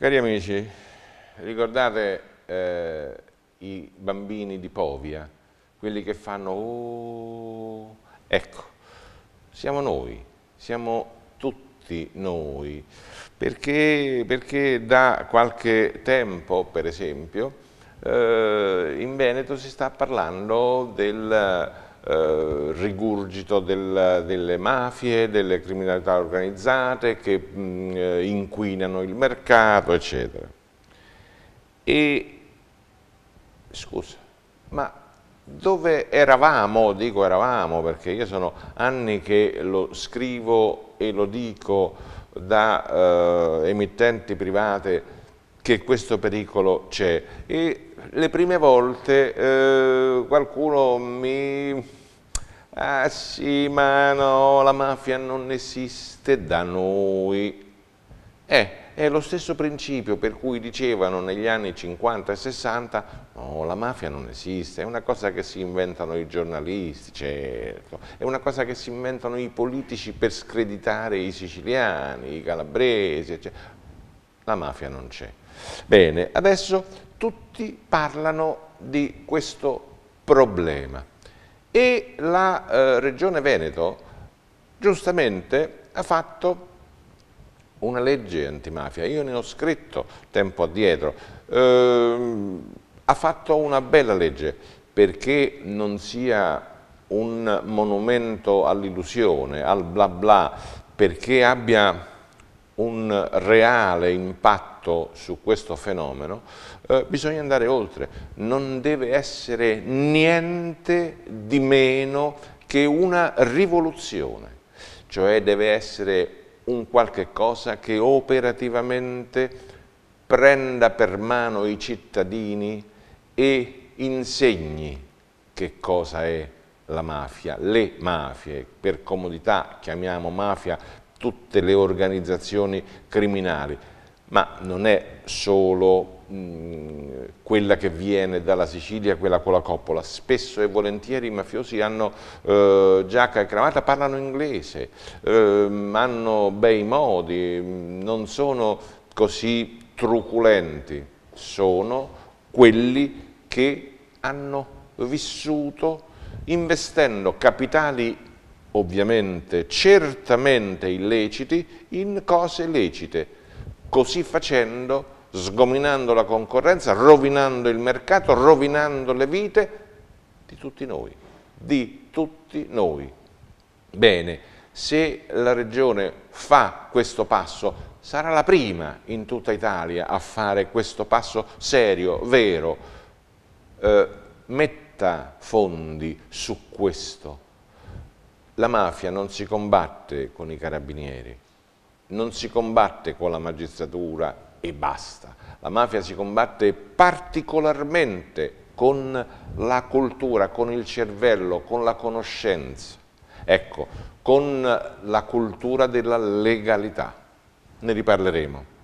Cari amici, ricordate eh, i bambini di Povia, quelli che fanno oh, ecco, siamo noi, siamo tutti noi, perché, perché da qualche tempo, per esempio, eh, in Veneto si sta parlando del eh, rigurgito del, delle mafie, delle criminalità organizzate che mh, mm, eh, inquinano il mercato, eccetera. E, scusa, ma dove eravamo, dico eravamo perché io sono anni che lo scrivo e lo dico da eh, emittenti private che questo pericolo c'è e le prime volte eh, qualcuno mi... Ah sì, ma no, la mafia non esiste da noi. Eh, è lo stesso principio per cui dicevano negli anni 50 e 60 no, la mafia non esiste, è una cosa che si inventano i giornalisti, certo, è una cosa che si inventano i politici per screditare i siciliani, i calabresi, eccetera. La mafia non c'è. Bene, adesso tutti parlano di questo problema e la eh, Regione Veneto giustamente ha fatto una legge antimafia, io ne ho scritto tempo addietro, eh, ha fatto una bella legge perché non sia un monumento all'illusione, al bla bla, perché abbia un reale impatto fatto su questo fenomeno, eh, bisogna andare oltre. Non deve essere niente di meno che una rivoluzione, cioè deve essere un qualche cosa che operativamente prenda per mano i cittadini e insegni che cosa è la mafia, le mafie, per comodità chiamiamo mafia tutte le organizzazioni criminali, ma non è solo mm, quella che viene dalla Sicilia, quella con la coppola. Spesso e volentieri i mafiosi hanno eh, giacca e cravatta, parlano inglese, eh, hanno bei modi, mm, non sono così truculenti, sono quelli che hanno vissuto investendo capitali ovviamente certamente illeciti in cose lecite così facendo sgominando la concorrenza, rovinando il mercato, rovinando le vite di tutti noi, di tutti noi. Bene, se la Regione fa questo passo, sarà la prima in tutta Italia a fare questo passo serio, vero. Eh, metta fondi su questo. La mafia non si combatte con i carabinieri, non si combatte con la magistratura e basta. La mafia si combatte particolarmente con la cultura, con il cervello, con la conoscenza, ecco, con la cultura della legalità. Ne riparleremo.